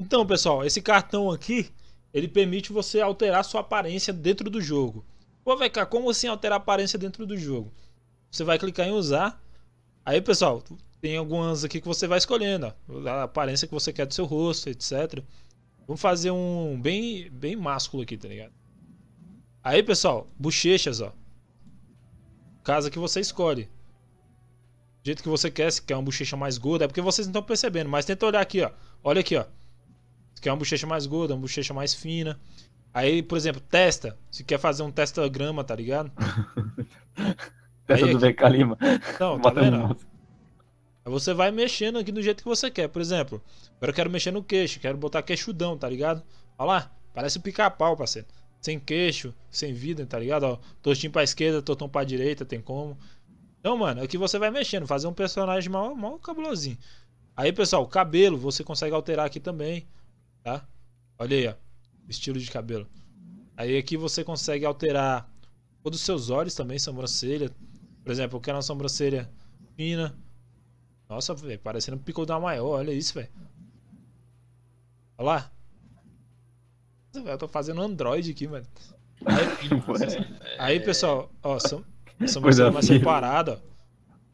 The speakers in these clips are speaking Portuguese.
Então, pessoal, esse cartão aqui, ele permite você alterar sua aparência dentro do jogo. Pô, vai cá, como assim alterar a aparência dentro do jogo? Você vai clicar em usar. Aí, pessoal, tem algumas aqui que você vai escolhendo, ó, a aparência que você quer do seu rosto, etc. Vamos fazer um bem, bem másculo aqui, tá ligado? Aí, pessoal, bochechas, ó. Casa que você escolhe. Do jeito que você quer, se quer uma bochecha mais gorda, é porque vocês não estão percebendo, mas tenta olhar aqui, ó. Olha aqui, ó. Você quer é uma bochecha mais gorda, uma bochecha mais fina. Aí, por exemplo, testa. Se quer fazer um testagrama, tá ligado? testa aí, do aqui... Não, Lima. Não, tá vendo? Aí você vai mexendo aqui do jeito que você quer. Por exemplo, agora eu quero mexer no queixo, quero botar queixudão, tá ligado? Olha lá, parece um pica-pau, parceiro. Sem queixo, sem vida, tá ligado? Ó, tostinho pra esquerda, tortão pra direita, tem como. Então, mano, aqui você vai mexendo, fazer um personagem mal, mal cabulosinho. Aí, pessoal, cabelo, você consegue alterar aqui também. Tá? Olha aí, ó. Estilo de cabelo. Aí aqui você consegue alterar todos os seus olhos também, sobrancelha. Por exemplo, eu quero uma sobrancelha fina. Nossa, velho, parecendo um picodão maior. Olha isso, velho. Olha lá. Nossa, véio, eu tô fazendo Android aqui, mano. Aí, aí pessoal, ó, são, sobrancelha mais separada, ó.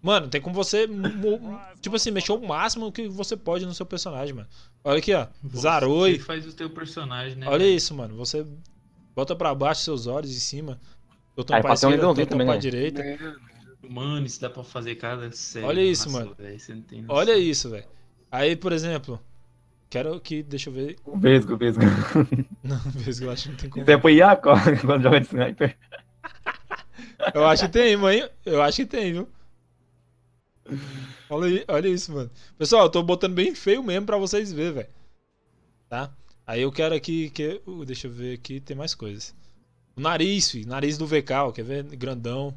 Mano, tem como você. tipo assim, mexer o máximo que você pode no seu personagem, mano. Olha aqui, ó. Você Zaroi. faz o teu personagem, né? Olha mano? isso, mano. Você bota pra baixo seus olhos em cima. Eu tô pra esquerda, eu tô pra né? direita. Mano, isso dá pra fazer cada série. Olha isso, Nossa, mano. Véio, Olha isso, velho. Aí, por exemplo, quero que. Deixa eu ver. O Vesgo, o Vesgo. Não, o Vesgo eu acho que não tem como. Tem pro Iaco quando joga de sniper. eu acho que tem, mãe. Eu acho que tem, viu? olha, olha isso, mano. Pessoal, eu tô botando bem feio mesmo pra vocês verem, velho. Tá? Aí eu quero aqui. Que, uh, deixa eu ver aqui, tem mais coisas. O nariz, filho, nariz do VK, ó, quer ver? Grandão.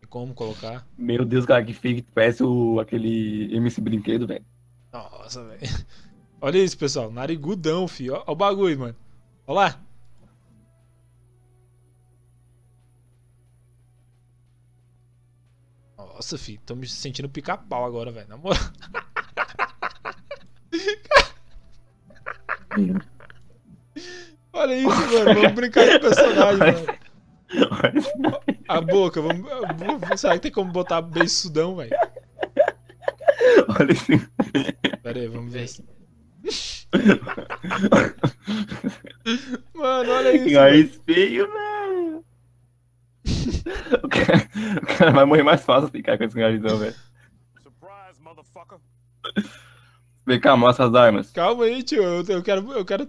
Tem como colocar. Meu Deus, cara, que fake. Parece o, aquele MC Brinquedo, velho. Nossa, velho. Olha isso, pessoal. Narigudão, filho. Olha o bagulho, mano. Olha lá. Nossa, filho, tô me sentindo pica-pau agora, velho. Na moral. Olha isso, mano. Vamos brincar com o personagem, mano. A boca, vamos. Será que tem como botar bem sudão, velho? Olha isso. Pera aí, vamos ver. Mano, olha isso. Olha espelho, velho. o, cara, o cara vai morrer mais fácil ficar com esse garizão, velho. Vem cá, mostra as armas. Calma aí, tio. Eu, eu, quero, eu quero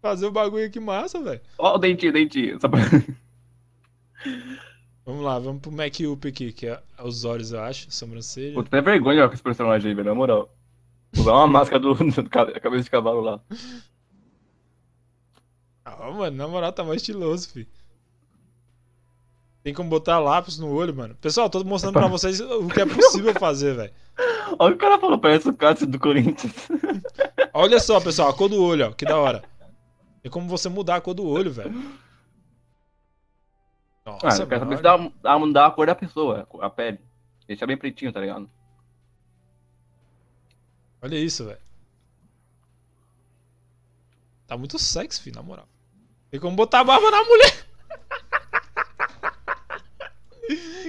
fazer o bagulho aqui massa, velho. Ó o dentinho, dentinho. Pra... vamos lá, vamos pro Mac Up aqui, que é os olhos, eu acho, sobrancelha. Pô, Tem vergonha com esse personagem aí, velho, na moral. Usar uma máscara do, do cabeça de cavalo lá. Ah, mano, na moral, tá mais estiloso, filho. Tem como botar lápis no olho, mano. Pessoal, tô mostrando pra então. vocês o que é possível fazer, velho. Olha o cara falou, parece o Cássio do Corinthians. Olha só, pessoal, a cor do olho, ó. Que da hora. Tem como você mudar a cor do olho, velho. Nossa, ah, é eu quero saber se dá, dá mudar a cor da pessoa, a pele. Deixa bem pretinho, tá ligado? Olha isso, velho. Tá muito sexy, filho, na moral. Tem como botar a barba na mulher.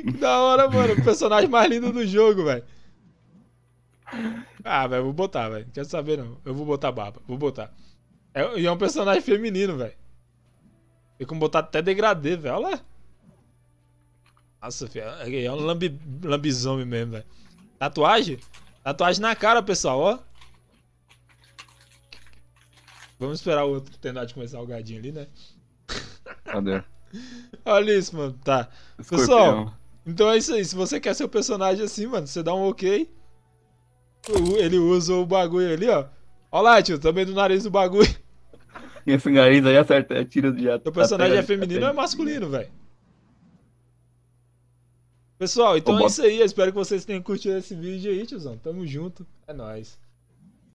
da hora, mano. O personagem mais lindo do jogo, velho. Ah, velho, vou botar, velho. Quer saber, não. Eu vou botar barba. Vou botar. É, e é um personagem feminino, velho. Tem como botar até degradê, velho. Olha lá. Nossa, filho. É, é um lambi, lambizome mesmo, velho. Tatuagem? Tatuagem na cara, pessoal, ó. Vamos esperar o outro tentar de começar o gadinho ali, né? Cadê? Olha isso, mano. Tá. Escorpião. Pessoal, então é isso aí. Se você quer seu personagem assim, mano, você dá um ok. Ele usa o bagulho ali, ó. Olha lá, tio, também do nariz do bagulho. Esse nariz aí acerta, tira do jato. O personagem é feminino ou é masculino, velho? Pessoal, então é isso aí. Eu espero que vocês tenham curtido esse vídeo aí, tiozão. Tamo junto. É nóis.